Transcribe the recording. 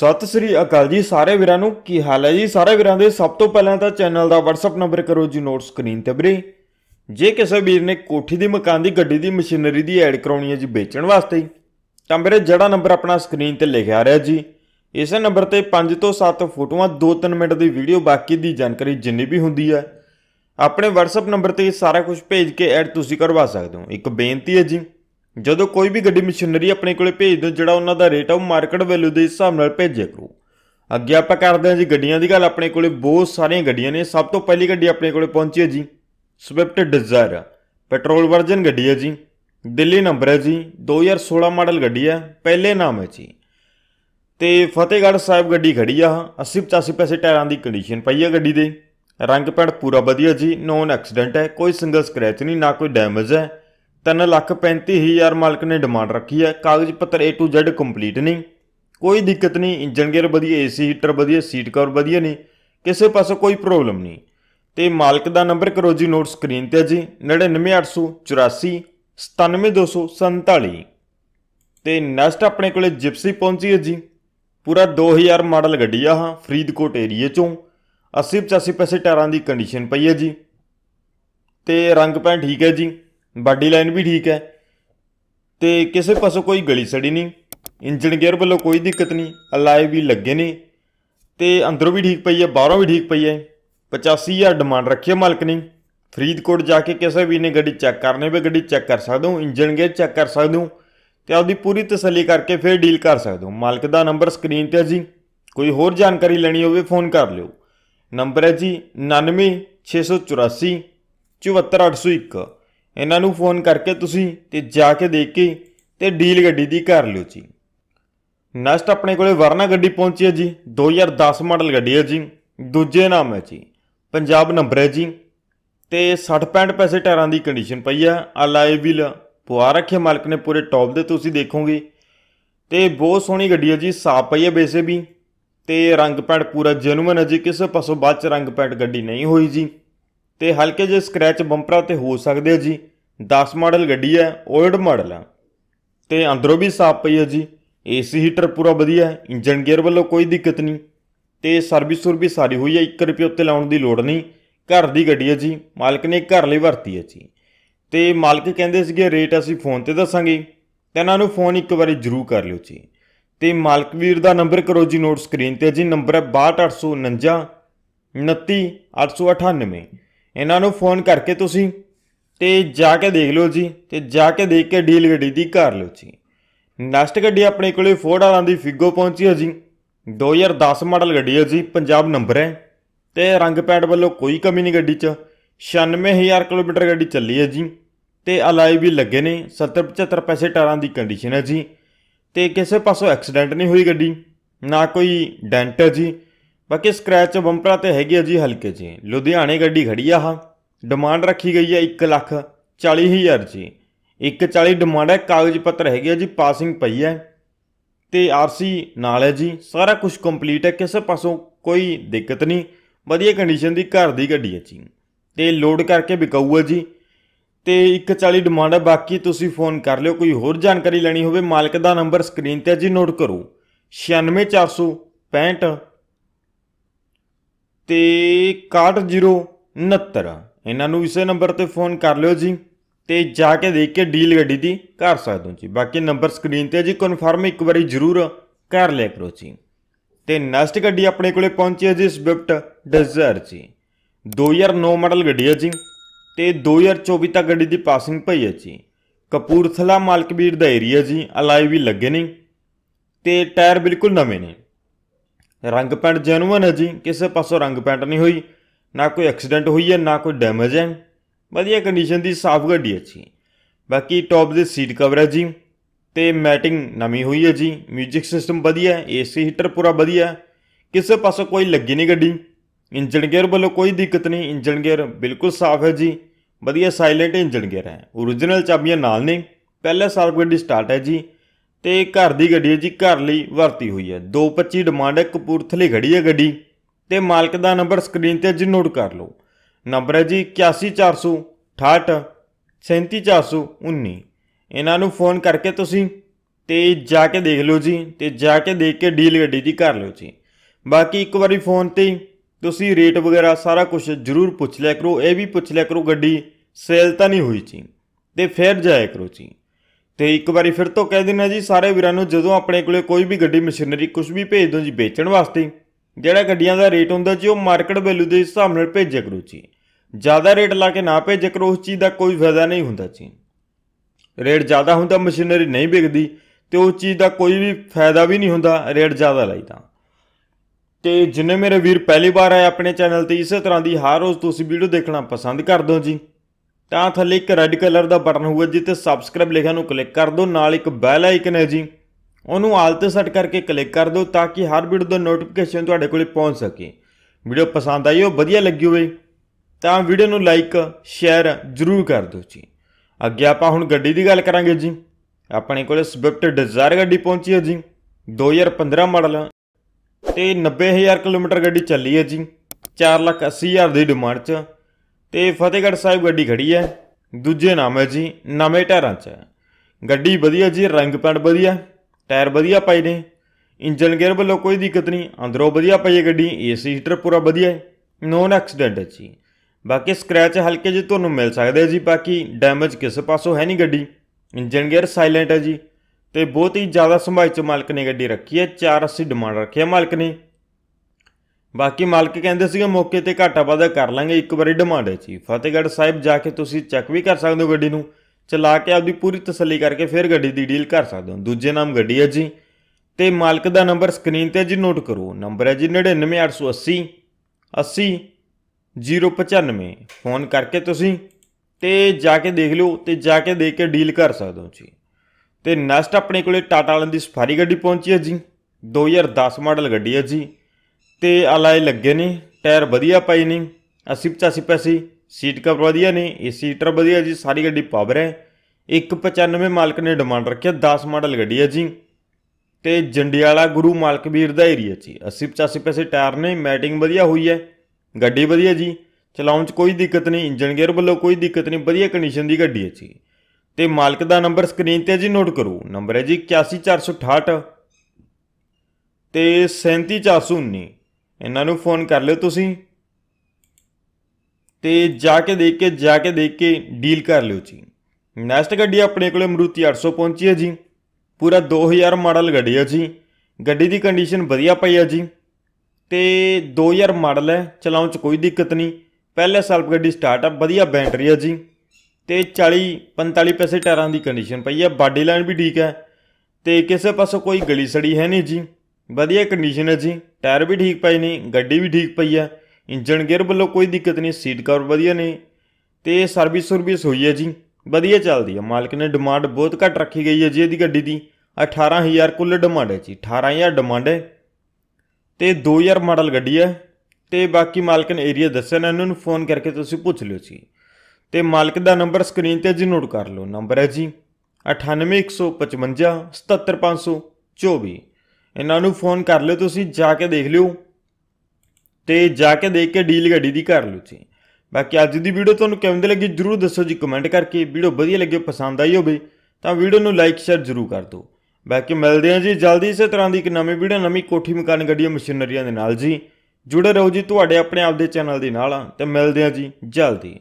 ਸਤਿ ਸ੍ਰੀ ਅਕਾਲ ਜੀ ਸਾਰੇ ਵੀਰਾਂ ਨੂੰ ਕੀ ਹਾਲ ਹੈ ਜੀ ਸਾਰੇ ਵੀਰਾਂ ਦੇ ਸਭ ਤੋਂ ਪਹਿਲਾਂ ਤਾਂ ਚੈਨਲ ਦਾ WhatsApp ਨੰਬਰ ਕਰੋ ਜੀ ਨੋਟ ਸਕਰੀਨ ਤੇ ਵੀਰੇ ਜੇ ਕਿਸੇ ਵੀਰ ਨੇ ਕੋਠੀ ਦੀ ਮਕਾਨ ਦੀ ਗੱਡੀ ਦੀ ਮਸ਼ੀਨਰੀ ਦੀ ਐਡ ਕਰਾਉਣੀ ਹੈ ਜੀ ਵੇਚਣ ਵਾਸਤੇ ਤਾਂ ਮੇਰੇ ਜਿਹੜਾ ਨੰਬਰ ਆਪਣਾ ਸਕਰੀਨ ਤੇ ਲਿਖਿਆ ਰਿਹਾ ਜੀ ਇਸ ਨੰਬਰ ਤੇ 5 ਤੋਂ 7 ਫੋਟੋਆਂ 2-3 ਮਿੰਟ ਦੀ ਵੀਡੀਓ ਬਾਕੀ ਦੀ ਜਾਣਕਾਰੀ ਜਿੰਨੀ ਵੀ ਹੁੰਦੀ ਹੈ ਆਪਣੇ WhatsApp ਨੰਬਰ ਤੇ ਸਾਰਾ ਕੁਝ ਭੇਜ ਕੇ ਐਡ ਤੁਸੀਂ ਕਰਵਾ ਸਕਦੇ ਹੋ ਇੱਕ ਬੇਨਤੀ ਹੈ ਜੀ ਜਦੋਂ ਕੋਈ ਵੀ ਗੱਡੀ ਮਸ਼ੀਨਰੀ ਆਪਣੇ ਕੋਲੇ ਭੇਜ ਦੋ ਜਿਹੜਾ ਉਹਨਾਂ ਦਾ ਰੇਟ ਆ ਉਹ ਮਾਰਕੀਟ ਵੈਲਿਊ ਦੇ ਹਿਸਾਬ ਨਾਲ ਭੇਜਿਆ ਕਰੋ ਅੱਗੇ ਆਪਾਂ ਕਰਦੇ ਹਾਂ ਜੀ ਗੱਡੀਆਂ ਦੀ ਗੱਲ ਆਪਣੇ ਕੋਲੇ ਬਹੁਤ ਸਾਰੀਆਂ ਗੱਡੀਆਂ ਨੇ ਸਭ ਤੋਂ ਪਹਿਲੀ ਗੱਡੀ ਆਪਣੇ ਕੋਲੇ ਪਹੁੰਚੀ ਹੈ ਜੀ ਸਵਿਫਟ ਡਿਜ਼ਾਇਰ ਪੈਟਰੋਲ ਵਰਜਨ ਗੱਡੀ ਹੈ ਜੀ ਦਿੱਲੀ ਨੰਬਰ ਹੈ ਜੀ 2016 ਮਾਡਲ ਗੱਡੀ ਹੈ ਪਹਿਲੇ ਨਾਮ ਹੈ ਜੀ ਤੇ ਫਤਿਹਗੜ੍ਹ ਸਾਹਿਬ ਗੱਡੀ ਖੜੀ ਆ 80 85 ਪੈਸੇ ਟਾਇਰਾਂ ਦੀ ਕੰਡੀਸ਼ਨ ਪਈ ਹੈ ਗੱਡੀ ਦੇ ਰੰਗ ਪੈਂਟ ਪੂਰਾ ਵਧੀਆ ਜੀ ਨੋਨ ਐਕਸੀਡੈਂਟ ਹੈ ਕੋਈ ਸਿੰਗਲ ਸਕ੍ਰੈਚ ਨਹੀਂ ਨਾ ਕੋਈ ਡੈਮੇਜ ਹੈ 3 ਲੱਖ ਮਾਲਕ ਨੇ ਡਿਮਾਂਡ ਰੱਖੀ ਹੈ ਕਾਗਜ਼ ਪੱਤਰ A to Z ਕੰਪਲੀਟ ਨਹੀਂ ਕੋਈ ਦਿੱਕਤ ਨਹੀਂ ਇੰਜਨ ਗੇਅਰ ਵਧੀਆ AC ਹੀਟਰ ਵਧੀਆ ਸੀਟ ਕਵਰ ਵਧੀਆ ਨੇ ਕਿਸੇ ਪਾਸੋਂ ਕੋਈ ਪ੍ਰੋਬਲਮ ਨਹੀਂ ਤੇ ਮਾਲਕ ਦਾ ਨੰਬਰ ਕਰੋ ਜੀ ਨੋਟ ਸਕਰੀਨ ਤੇ ਜੀ 99884 97247 ਤੇ ਨੈਕਸਟ ਆਪਣੇ ਕੋਲੇ ਜਿਪਸੀ ਪਹੁੰਚੀ ਹੈ ਜੀ ਪੂਰਾ 2000 ਮਾਡਲ ਗੱਡੀ ਆ ਹਾਂ ਫਰੀਦਕੋਟ ਏਰੀਏ ਚੋਂ 80 85 ਪੈਸੇ ਟਾਇਰਾਂ ਦੀ ਕੰਡੀਸ਼ਨ ਪਈ ਹੈ ਜੀ ਤੇ ਰੰਗ ਪੈਂ ਠੀਕ ਹੈ ਜੀ ਬਾਡੀ ਲਾਈਨ ਵੀ ਠੀਕ ਹੈ ਤੇ ਕਿਸੇ ਪਾਸੋਂ ਕੋਈ ਗਲੀ ਸੜੀ ਨਹੀਂ ਇੰਜਨ ਗੇਅਰ ਵੱਲੋਂ ਕੋਈ ਦਿੱਕਤ ਨਹੀਂ ਅਲਾਈ ਵੀ ਲੱਗੇ ਨੇ ਤੇ ਅੰਦਰੋਂ ਵੀ ਠੀਕ ਪਈ ਹੈ ਬਾਹਰੋਂ ਵੀ ਠੀਕ ਪਈ ਹੈ 85000 ਡਿਮਾਂਡ ਰੱਖੀ ਹੈ ਮਾਲਕ ਨੇ ਫਰੀਦਕੋਟ ਜਾ ਕੇ ਕਿਸੇ ਵੀ ਨੇ ਗੱਡੀ ਚੈੱਕ ਕਰਨੇ ਵੀ ਗੱਡੀ ਚੈੱਕ ਕਰ ਸਕਦੇ ਹੋ ਇੰਜਨ ਗੇਅਰ ਚੈੱਕ ਕਰ ਸਕਦੇ ਹੋ ਤੇ ਆਪਦੀ ਪੂਰੀ ਤਸੱਲੀ ਕਰਕੇ ਫਿਰ ਡੀਲ ਕਰ ਸਕਦੇ ਹੋ ਮਾਲਕ ਦਾ ਨੰਬਰ ਸਕਰੀਨ ਤੇ ਹੈ ਜੀ ਕੋਈ ਹੋਰ ਜਾਣਕਾਰੀ ਲੈਣੀ ਹੋਵੇ ਫੋਨ ਕਰ ਲਿਓ ਨੰਬਰ ਹੈ ਜੀ 99 684 74801 ਇਹਨਾਂ ਨੂੰ ਫੋਨ ਕਰਕੇ ਤੁਸੀਂ ਤੇ ਜਾ ਕੇ ਦੇਖ ਕੇ ਤੇ ਡੀਲ ਗੱਡੀ ਦੀ ਕਰ ਲਿਓ ਜੀ ਨੈਕਸਟ ਆਪਣੇ ਕੋਲੇ ਵਰਨਾ ਗੱਡੀ ਪਹੁੰਚੀ ਹੈ ਜੀ 2010 ਮਾਡਲ ਗੱਡੀ ਹੈ ਜੀ ਦੂਜੇ ਨਾਮ ਹੈ ਜੀ ਪੰਜਾਬ ਨੰਬਰ ਹੈ ਜੀ ਤੇ 60-65 ਪੈਸੇ ਟਾਇਰਾਂ ਦੀ ਕੰਡੀਸ਼ਨ ਪਈ ਆ ਅਲਾਈ ਵੀਲ ਪੁਆ ਰੱਖੇ ਮਾਲਕ ਨੇ ਪੂਰੇ ਟੌਪ ਦੇ ਤੁਸੀਂ ਦੇਖੋਗੇ ਤੇ ਬਹੁਤ ਸੋਹਣੀ ਗੱਡੀ ਹੈ ਜੀ ਸਾਫ ਪਈ ਹੈ ਵੈਸੇ ਵੀ ਤੇ ਰੰਗ ਪੈਂਟ ਪੂਰਾ ਜੈਨੂਇਨ ਹੈ ਜੀ ਕਿਸੇ ਪਾਸੋਂ ਬਾਅਦ ਚ ਰੰਗ ਪੈਂਟ ਗੱਡੀ ਨਹੀਂ ਹੋਈ ਜੀ ਤੇ ਹਲਕੇ ਜਿਹੇ ਸਕ੍ਰੈਚ ਬੰਪਰਾਂ ਤੇ ਹੋ ਸਕਦੇ ਆ ਜੀ 10 ਮਾਡਲ ਗੱਡੀ ਹੈ 올ਡ ਮਾਡਲ ਹੈ ਤੇ ਅੰਦਰੋਂ ਵੀ ਸਾਫ ਪਈ ਹੈ ਜੀ ਏਸੀ ਹੀਟਰ ਪੂਰਾ ਵਧੀਆ ਹੈ ਇੰਜਨ ਗੇਅਰ ਵੱਲੋਂ ਕੋਈ ਦਿੱਕਤ ਨਹੀਂ ਤੇ ਸਰਵਿਸ ਸੁਰ ਵੀ ਸਾਰੀ ਹੋਈ ਹੈ 1 ਰੁਪਏ ਉੱਤੇ ਲਾਉਣ ਦੀ ਲੋੜ ਨਹੀਂ ਘਰ ਦੀ ਗੱਡੀ ਹੈ ਜੀ ਮਾਲਕ ਨੇ ਘਰ ਲਈ ਵਰਤੀ ਹੈ ਜੀ ਤੇ ਮਾਲਕ ਕਹਿੰਦੇ ਸੀਗੇ ਰੇਟ ਅਸੀਂ ਫੋਨ ਤੇ ਦੱਸਾਂਗੇ ਤੇ ਇਹਨਾਂ ਨੂੰ ਫੋਨ ਇੱਕ ਵਾਰੀ ਜ਼ਰੂਰ ਕਰ ਲਿਓ ਜੀ ਤੇ ਮਾਲਕ ਵੀਰ ਦਾ ਨੰਬਰ ਕਰੋ ਜੀ ਨੋਟ ਸਕਰੀਨ ਤੇ ਜੀ ਨੰਬਰ ਹੈ 62849 29898 ਇਹਨਾਂ ਨੂੰ ਫੋਨ ਕਰਕੇ ਤੁਸੀਂ ਤੇ ਜਾ ਕੇ ਦੇਖ ਲਓ ਜੀ ਤੇ ਜਾ ਕੇ ਦੇਖ ਕੇ ਡੀਲ ਗੱਡੀ ਦੀ ਕਰ ਲਓ ਜੀ ਨੈਕਸਟ ਗੱਡੀ ਆਪਣੇ ਕੋਲੇ ਫੋਰਡ ਦੀ ਫਿਗੋ ਪਹੁੰਚੀ ਹੈ ਜੀ 2010 ਮਾਡਲ ਗੱਡੀ ਹੈ ਜੀ ਪੰਜਾਬ ਨੰਬਰ ਹੈ ਤੇ ਰੰਗ ਪੈਡ ਵੱਲੋਂ ਕੋਈ ਕਮੀ ਨਹੀਂ ਗੱਡੀ 'ਚ 96000 ਕਿਲੋਮੀਟਰ ਗੱਡੀ ਚੱਲੀ ਹੈ ਜੀ ਤੇ ਅਲਾਈ ਵੀ ਲੱਗੇ ਨੇ 70 75 ਪੈਸੇ ਟਾਰਾਂ ਦੀ ਕੰਡੀਸ਼ਨ ਹੈ ਜੀ ਤੇ ਕਿਸੇ ਪਾਸੋਂ ਐਕਸੀਡੈਂਟ ਨਹੀਂ ਹੋਈ ਗੱਡੀ ਨਾ ਕੋਈ ਡੈਂਟ ਹੈ ਜੀ ਬਾਕੀ ਸਕ੍ਰੈਚ ਬੰਪਰਾਂ ਤੇ ਹੈਗੀ ਹੈ ਜੀ ਹਲਕੇ ਜੀ ਲੁਧਿਆਣੇ ਗੱਡੀ ਖੜੀ ਆ ਹਾਂ ਡਿਮਾਂਡ ਰੱਖੀ ਗਈ ਹੈ 1 ਲੱਖ 40000 ਜੀ 140 ਡਿਮਾਂਡ ਹੈ ਕਾਗਜ਼ ਪੱਤਰ ਹੈਗੇ ਜੀ ਪਾਸਿੰਗ ਪਈ ਹੈ ਤੇ ਆਰਸੀ ਨਾਲ ਹੈ ਜੀ ਸਾਰਾ ਕੁਝ ਕੰਪਲੀਟ ਹੈ ਕਿਸੇ ਪਾਸੋਂ ਕੋਈ ਦਿੱਕਤ ਨਹੀਂ ਵਧੀਆ ਕੰਡੀਸ਼ਨ ਦੀ ਘਰ ਦੀ ਗੱਡੀ ਹੈ ਜੀ ਤੇ ਲੋਡ ਕਰਕੇ ਵਿਕਾਊ ਹੈ ਜੀ ਤੇ 140 ਡਿਮਾਂਡ ਹੈ ਬਾਕੀ ਤੁਸੀਂ ਫੋਨ ਕਰ ਲਿਓ ਕੋਈ ਹੋਰ ਜਾਣਕਾਰੀ ਲੈਣੀ ਹੋਵੇ ਮਾਲਕ ਦਾ ਨੰਬਰ ਸਕਰੀਨ ਤੇ ਜੀ ਨੋਟ ਕਰੋ 96465 ਤੇ 6169 ਇਹਨਾਂ ਨੂੰ ਇਸੇ ਨੰਬਰ ਤੇ ਫੋਨ ਕਰ ਲਿਓ ਜੀ ਤੇ ਜਾ ਕੇ ਦੇਖ ਕੇ ਡੀਲ ਗੱਡੀ ਦੀ ਕਰ ਸਕਦੇ ਹੋ ਜੀ ਬਾਕੀ ਨੰਬਰ ਸਕਰੀਨ ਤੇ ਜੀ ਕਨਫਰਮ ਇੱਕ ਵਾਰੀ ਜ਼ਰੂਰ ਕਰ ਲਿਆ ਕਰੋ ਜੀ ਤੇ ਨੈਕਸਟ ਗੱਡੀ ਆਪਣੇ ਕੋਲੇ ਪਹੁੰਚੀ ਹੈ ਜੀ ਸਵਿਫਟ ਡਿਜ਼ਾਇਰ ਜੀ 2009 ਮਾਡਲ ਗੱਡੀ ਹੈ ਜੀ ਤੇ 2024 ਤੱਕ ਗੱਡੀ ਦੀ ਪਾਸਿੰਗ ਪਈ ਹੈ ਜੀ ਕਪੂਰਥਲਾ ਮਾਲਕਬੀਰ ਦਾ ਏਰੀਆ ਜੀ ਅਲਾਈ ਵੀ ਲੱਗੇ ਨਹੀਂ ਤੇ ਟਾਇਰ ਬਿਲਕੁਲ ਨਵੇਂ ਨੇ ਰੰਗ ਪੈਂਟ ਜੈਨੂਅਨ ਹੈ ਜੀ ਕਿਸੇ ਪਾਸੋਂ ਰੰਗ ਪੈਂਟ ਨਹੀਂ ਹੋਈ ਨਾ ਕੋਈ ਐਕਸੀਡੈਂਟ ਹੋਈ ਹੈ ਨਾ ਕੋਈ ਡੈਮੇਜ ਹੈ ਵਧੀਆ ਕੰਡੀਸ਼ਨ ਦੀ ਸਾਫ ਗੱਡੀ ਹੈ ਜੀ ਬਾਕੀ ਟੌਪ ਦੇ ਸੀਟ ਕਵਰ ਹੈ ਜੀ ਤੇ ਮੈਟਿੰਗ ਨਵੀਂ ਹੋਈ ਹੈ ਜੀ 뮤직 ਸਿਸਟਮ ਵਧੀਆ ਹੈ ਏਸੀ ਹੀਟਰ ਪੂਰਾ ਵਧੀਆ ਹੈ ਕਿਸੇ ਪਾਸੋਂ ਕੋਈ ਲੱਗੀ ਨਹੀਂ ਗੱਡੀ ਇੰਜਨ ਗੇਅਰ ਵੱਲੋਂ ਕੋਈ ਦਿੱਕਤ ਨਹੀਂ ਇੰਜਨ ਗੇਅਰ ਬਿਲਕੁਲ ਸਾਫ਼ ਹੈ ਜੀ ਵਧੀਆ ਸਾਇਲੈਂਟ ਇੰਜਨ ਗੇਅਰ ਹੈ origignal ਚਾਬੀਆਂ ਨਾਲ ਨੇ ਪਹਿਲਾ ਸਾਲ ਗੱਡੀ ਸਟਾਰਟ ਹੈ ਜੀ ਤੇ ਘਰ ਦੀ ਗੱਡੀ ਹੈ ਜੀ ਘਰ ਲਈ ਵਰਤੀ ਹੋਈ ਹੈ 225 ਡਿਮਾਂਡ ਹੈ ਕਪੂਰਥਲੇ ਖੜੀ ਹੈ ਗੱਡੀ ਤੇ ਮਾਲਕ ਦਾ ਨੰਬਰ ਸਕਰੀਨ ਤੇ ਜੀ ਨੋਟ ਕਰ ਲਓ ਨੰਬਰ ਹੈ ਜੀ 81468 37419 ਇਹਨਾਂ ਨੂੰ ਫੋਨ ਕਰਕੇ ਤੁਸੀਂ ਤੇ ਜਾ ਕੇ ਦੇਖ ਲਓ ਜੀ ਤੇ ਜਾ ਕੇ ਦੇਖ ਕੇ ਡੀਲ ਗੱਡੀ ਦੀ ਕਰ ਲਓ ਜੀ ਬਾਕੀ ਇੱਕ ਵਾਰੀ ਫੋਨ ਤੇ ਤੁਸੀਂ ਰੇਟ ਵਗੈਰਾ ਸਾਰਾ ਕੁਝ ਜ਼ਰੂਰ ਪੁੱਛ ਲਿਆ ਕਰੋ ਇਹ ਵੀ ਪੁੱਛ ਲਿਆ ਕਰੋ ਗੱਡੀ ਸੇਲ ਤਾਂ ਨਹੀਂ ਹੋਈ ਜੀ ਤੇ ਫਿਰ ਜਾਇਆ ਕਰੋ ਜੀ ਤੇ ਇੱਕ ਵਾਰੀ ਫਿਰ ਤੋਂ ਕਹਿ ਦਿੰਨਾ ਜੀ ਸਾਰੇ ਵੀਰਾਂ ਨੂੰ ਜਦੋਂ ਆਪਣੇ ਕੋਲੇ ਕੋਈ ਵੀ ਗੱਡੀ ਮਸ਼ੀਨਰੀ ਕੁਝ ਵੀ ਭੇਜ ਦਿਓ ਜੀ ਵੇਚਣ ਵਾਸਤੇ ਜਿਹੜਾ ਗੱਡੀਆਂ ਦਾ ਰੇਟ ਹੁੰਦਾ ਜੀ ਉਹ ਮਾਰਕੀਟ ਵੈਲਿਊ ਦੇ ਹਿਸਾਬ ਨਾਲ ਭੇਜਿਆ ਕਰੋ ਜੀ ਜ਼ਿਆਦਾ ਰੇਟ ਲਾ ਕੇ ਨਾ ਭੇਜਿਆ ਕਰੋ ਉਸ ਚੀਜ਼ ਦਾ ਕੋਈ ਫਾਇਦਾ ਨਹੀਂ ਹੁੰਦਾ ਜੀ ਰੇਟ ਜ਼ਿਆਦਾ ਹੁੰਦਾ ਮਸ਼ੀਨਰੀ ਨਹੀਂ ਵਿਕਦੀ ਤੇ ਉਸ ਚੀਜ਼ ਦਾ ਕੋਈ ਵੀ ਫਾਇਦਾ ਵੀ ਨਹੀਂ ਹੁੰਦਾ ਰੇਟ ਜ਼ਿਆਦਾ ਲਾਈ ਤਾਂ ਤੇ ਜਿੰਨੇ ਮੇਰੇ ਵੀਰ ਪਹਿਲੀ ਵਾਰ ਆਏ ਆਪਣੇ ਚੈਨਲ ਤੇ ਇਸੇ ਤਰ੍ਹਾਂ ਦੀ ਹਰ ਰੋਜ਼ ਤੁਸੀਂ ਵੀਡੀਓ ਦੇਖਣਾ ਪਸੰਦ ਕਰਦੇ ਹੋ ਜੀ ਤਾਂ ਥੱਲੇ ਇੱਕ ਰੈੱਡ ਕਲਰ ਦਾ ਬਟਨ ਹੋਊਗਾ ਜਿੱਤੇ ਸਬਸਕ੍ਰਾਈਬ ਲਿਖਿਆ ਨੂੰ ਕਲਿੱਕ ਕਰ ਦਿਓ ਨਾਲ ਇੱਕ ਬੈਲ ਆਈਕਨ ਹੈ ਜੀ ਉਹਨੂੰ ਆਲ ਤੇ ਸੈਟ ਕਰਕੇ ਕਲਿੱਕ ਕਰ ਦਿਓ ਤਾਂ ਕਿ ਹਰ ਵੀਡੀਓ ਦਾ ਨੋਟੀਫਿਕੇਸ਼ਨ ਤੁਹਾਡੇ ਕੋਲੇ ਪਹੁੰਚ ਸਕੇ ਵੀਡੀਓ ਪਸੰਦ ਆਈ ਹੋ ਵਧੀਆ ਲੱਗੀ ਹੋਵੇ ਤਾਂ ਵੀਡੀਓ ਨੂੰ ਲਾਈਕ ਸ਼ੇਅਰ ਜ਼ਰੂਰ ਕਰ ਦਿਓ ਜੀ ਅੱਗੇ ਆਪਾਂ ਹੁਣ ਗੱਡੀ ਦੀ ਗੱਲ ਕਰਾਂਗੇ ਜੀ ਆਪਣੇ ਕੋਲੇ ਸਵਿਫਟ ਡਿਜ਼ਾਇਰ ਗੱਡੀ ਪਹੁੰਚੀ ਹੈ ਜੀ 2015 ਮਾਡਲ ਤੇ 90000 ਕਿਲੋਮੀਟਰ ਗੱਡੀ ਚੱਲੀ ਹੈ ਜੀ 480000 ਦੀ ਡਿਮਾਂਡ 'ਚ ਤੇ ਫਤਿਹਗੜ੍ਹ ਸਾਹਿਬ ਗੱਡੀ ਖੜੀ ਹੈ ਦੂਜੇ ਨਾਮ ਹੈ ਜੀ ਨਵੇਂ ਟਾਇਰਾਂ 'ਚ ਗੱਡੀ ਵਧੀਆ ਜੀ ਰੰਗ ਪੈਂਟ ਵਧੀਆ ਟਾਇਰ ਵਧੀਆ ਪਾਈ ਨੇ ਇੰਜਨ ਗੇਅਰ ਵੱਲੋਂ ਕੋਈ ਦਿੱਕਤ ਨਹੀਂ ਅੰਦਰੋਂ ਵਧੀਆ ਪਈ ਹੈ ਗੱਡੀ ਏਸੀ ਹੀਟਰ ਪੂਰਾ ਵਧੀਆ ਹੈ ਨੋਨ ਐਕਸੀਡੈਂਟ ਹੈ ਜੀ ਬਾਕੀ ਸਕ੍ਰੈਚ ਹਲਕੇ ਜਿਹੇ ਤੁਹਾਨੂੰ ਮਿਲ ਸਕਦੇ ਜੀ ਬਾਕੀ ਡੈਮੇਜ ਕਿਸੇ ਪਾਸੋਂ ਹੈ ਨਹੀਂ ਗੱਡੀ ਇੰਜਨ ਗੇਅਰ ਸਾਇਲੈਂਟ ਹੈ ਜੀ ਤੇ ਬਹੁਤ ਹੀ ਜ਼ਿਆਦਾ ਸੰਭਾਈ ਚ ਮਾਲਕ ਨੇ ਗੱਡੀ ਰੱਖੀ ਹੈ 480 ਡਿਮਾਂਡ ਰੱਖੀ ਹੈ ਮਾਲਕ ਨੇ ਬਾਕੀ ਮਾਲਕ ਕਹਿੰਦੇ ਸੀਗੇ ਮੌਕੇ ਤੇ ਘਾਟਾ ਵਾਧਾ ਕਰ ਲਾਂਗੇ ਇੱਕ ਵਾਰੀ ਡਿਮਾਂਡ ਹੈ ਜੀ ਫਤਿਹਗੜ੍ਹ ਸਾਹਿਬ ਜਾ ਕੇ ਤੁਸੀਂ ਚੈੱਕ ਵੀ ਕਰ ਸਕਦੇ ਹੋ ਗੱਡੀ ਨੂੰ ਚਲਾ ਕੇ ਆਪਦੀ ਪੂਰੀ ਤਸੱਲੀ ਕਰਕੇ ਫਿਰ ਗੱਡੀ ਦੀ ਡੀਲ ਕਰ ਸਕਦੇ ਹੋ ਦੂਜੇ ਨਾਮ ਗੱਡੀ ਹੈ ਜੀ ਤੇ ਮਾਲਕ ਦਾ ਨੰਬਰ ਸਕਰੀਨ ਤੇ ਜੀ ਨੋਟ ਕਰੋ ਨੰਬਰ ਹੈ ਜੀ 99880 80 095 ਫੋਨ ਕਰਕੇ ਤੁਸੀਂ ਤੇ ਜਾ ਕੇ ਦੇਖ ਲਿਓ ਤੇ ਜਾ ਕੇ ਦੇਖ ਕੇ ਡੀਲ ਕਰ ਸਕਦੇ ਹੋ ਜੀ ਤੇ ਨੈਕਸਟ ਆਪਣੇ ਕੋਲੇ ਟਾਟਾ ਵਾਲਿਆਂ ਦੀ ਸਫਾਰੀ ਗੱਡੀ ਪਹੁੰਚੀ ਹੈ ਜੀ 2010 ਮਾਡਲ ਗੱਡੀ ਹੈ ਜੀ ਤੇ ਅਲਾਈ ਲੱਗੇ ਨੇ ਟਾਇਰ ਵਧੀਆ ਪਾਈ ਨੇ 80 85 ਪੈਸੇ ਸੀਟ ਕਵਰ ਵਧੀਆ ਨੇ ਇਹ ਸੀਟਰ ਵਧੀਆ ਜੀ ਸਾਰੀ ਗੱਡੀ ਪਾਵਰ ਹੈ 195 ਮਾਲਕ ਨੇ ਡਿਮਾਂਡ ਰੱਖਿਆ 10 ਮਾਡਲ ਗੱਡੀ ਹੈ ਜੀ ਤੇ ਜੰਡਿਆਲਾ ਗੁਰੂ ਮਾਲਕ ਵੀਰ ਦਾ ਏਰੀਆ ਜੀ 80 85 ਪੈਸੇ ਟਾਇਰ ਨੇ ਮੈਟਿੰਗ ਵਧੀਆ ਹੋਈ ਹੈ ਗੱਡੀ ਵਧੀਆ ਜੀ ਚਲਾਉਣ 'ਚ ਕੋਈ ਦਿੱਕਤ ਨਹੀਂ ਇੰਜਨ ਗੇਅਰ ਵੱਲੋਂ ਕੋਈ ਦਿੱਕਤ ਨਹੀਂ ਵਧੀਆ ਕੰਡੀਸ਼ਨ ਦੀ ਗੱਡੀ ਹੈ ਜੀ ਤੇ ਮਾਲਕ ਦਾ ਨੰਬਰ ਸਕਰੀਨ ਤੇ ਜੀ ਨੋਟ ਕਰੋ ਨੰਬਰ ਹੈ ਜੀ 81468 ਤੇ 37419 ਇਹਨਾਂ ਨੂੰ ਫੋਨ ਕਰ ਲਿਓ ਤੁਸੀਂ ਤੇ ਜਾ ਕੇ ਦੇਖ ਕੇ ਜਾ ਕੇ ਦੇਖ ਕੇ ਡੀਲ ਕਰ ਲਿਓ ਜੀ ਨੈਕਸਟ ਗੱਡੀ ਆਪਣੇ ਕੋਲੇ ਮਰੂਤੀ 800 ਪਹੁੰਚੀ ਹੈ ਜੀ ਪੂਰਾ 2000 ਮਾਡਲ ਗੱਡੀ ਹੈ ਜੀ ਗੱਡੀ ਦੀ ਕੰਡੀਸ਼ਨ ਵਧੀਆ ਪਈ ਹੈ ਜੀ ਤੇ 2000 ਮਾਡਲ ਹੈ ਚਲਾਉਣ 'ਚ ਕੋਈ ਦਿੱਕਤ ਨਹੀਂ ਪਹਿਲੇ ਸਾਲ ਗੱਡੀ ਸਟਾਰਟ ਆ ਵਧੀਆ ਬੈਟਰੀ ਹੈ ਜੀ ਤੇ 40 45 ਪੈਸੇ ਟਾਇਰਾਂ ਦੀ ਕੰਡੀਸ਼ਨ ਪਈ ਹੈ ਬਾਡੀ ਲਾਈਨ ਵੀ ਠੀਕ ਹੈ ਤੇ ਕਿਸੇ ਪਾਸੋਂ ਕੋਈ ਗਲੀ ਸੜੀ ਹੈ ਨਹੀਂ ਜੀ ਵਧੀਆ ਕੰਡੀਸ਼ਨ ਹੈ ਜੀ ਟਾਇਰ ਵੀ ਠੀਕ ਪਏ ਨੇ ਗੱਡੀ ਵੀ ਠੀਕ ਪਈ ਹੈ ਇੰਜਨ ਗੇਅਰ ਵੱਲੋਂ ਕੋਈ ਦਿੱਕਤ ਨਹੀਂ ਸੀਟ ਕਵਰ ਵਧੀਆ ਨੇ ਤੇ ਸਰਵਿਸ ਸਰਵਿਸ ਹੋਈ ਹੈ ਜੀ ਵਧੀਆ ਚੱਲਦੀ ਹੈ ਮਾਲਕ ਨੇ ਡਿਮਾਂਡ ਬਹੁਤ ਘੱਟ ਰੱਖੀ ਗਈ ਹੈ ਜੀ ਇਹਦੀ ਗੱਡੀ ਦੀ 18000 ਕੁੱਲ ਡਿਮਾਂਡ ਹੈ ਜੀ 18000 ਡਿਮਾਂਡ ਹੈ ਤੇ 2000 ਮਾਡਲ ਗੱਡੀ ਹੈ ਤੇ ਬਾਕੀ ਮਾਲਕ ਨੇ ਏਰੀਆ ਦੱਸਿਆ ਨਾ ਇਹਨਾਂ ਨੂੰ ਫੋਨ ਕਰਕੇ ਤੁਸੀਂ ਪੁੱਛ ਲਿਓ ਜੀ ਤੇ ਮਾਲਕ ਦਾ ਨੰਬਰ ਸਕਰੀਨ ਤੇ ਜੀ ਨੋਟ ਕਰ ਲਓ ਨੰਬਰ ਹੈ ਜੀ 9815577524 ਇਹਨਾਂ ਨੂੰ ਫੋਨ ਕਰ ਲਿਓ ਤੁਸੀਂ ਜਾ ਕੇ ਦੇਖ ਲਿਓ ਤੇ ਜਾ ਕੇ ਦੇਖ ਕੇ ਡੀਲ ਗੱਡੀ ਦੀ ਕਰ ਲਓ ਤੁਸੀਂ ਬਾਕੀ ਅੱਜ ਦੀ ਵੀਡੀਓ ਤੁਹਾਨੂੰ ਕਿਵੇਂ ਦੀ ਲੱਗੀ ਜਰੂਰ ਦੱਸੋ ਜੀ ਕਮੈਂਟ ਕਰਕੇ ਵੀਡੀਓ ਵਧੀਆ ਲੱਗੇ ਪਸੰਦ ਆਈ ਹੋਵੇ ਤਾਂ ਵੀਡੀਓ ਨੂੰ ਲਾਈਕ ਸ਼ੇਅਰ ਜਰੂਰ ਕਰ ਦਿਓ ਬਾਕੀ ਮਿਲਦੇ ਹਾਂ ਜੀ ਜਲਦੀ ਇਸੇ ਤਰ੍ਹਾਂ ਦੀ ਇੱਕ ਨਵੀਂ ਵੀਡੀਓ ਨਵੀਂ ਕੋਠੀ ਮਕਾਨ ਗੱਡੀਆਂ ਮਸ਼ੀਨਰੀਆਂ ਦੇ ਨਾਲ ਜੀ ਜੁੜੇ ਰਹੋ ਜੀ ਤੁਹਾਡੇ ਆਪਣੇ ਆਪ ਦੇ ਚੈਨਲ ਦੇ ਨਾਲ ਤੇ ਮਿਲਦੇ ਹਾਂ ਜੀ ਜਲਦੀ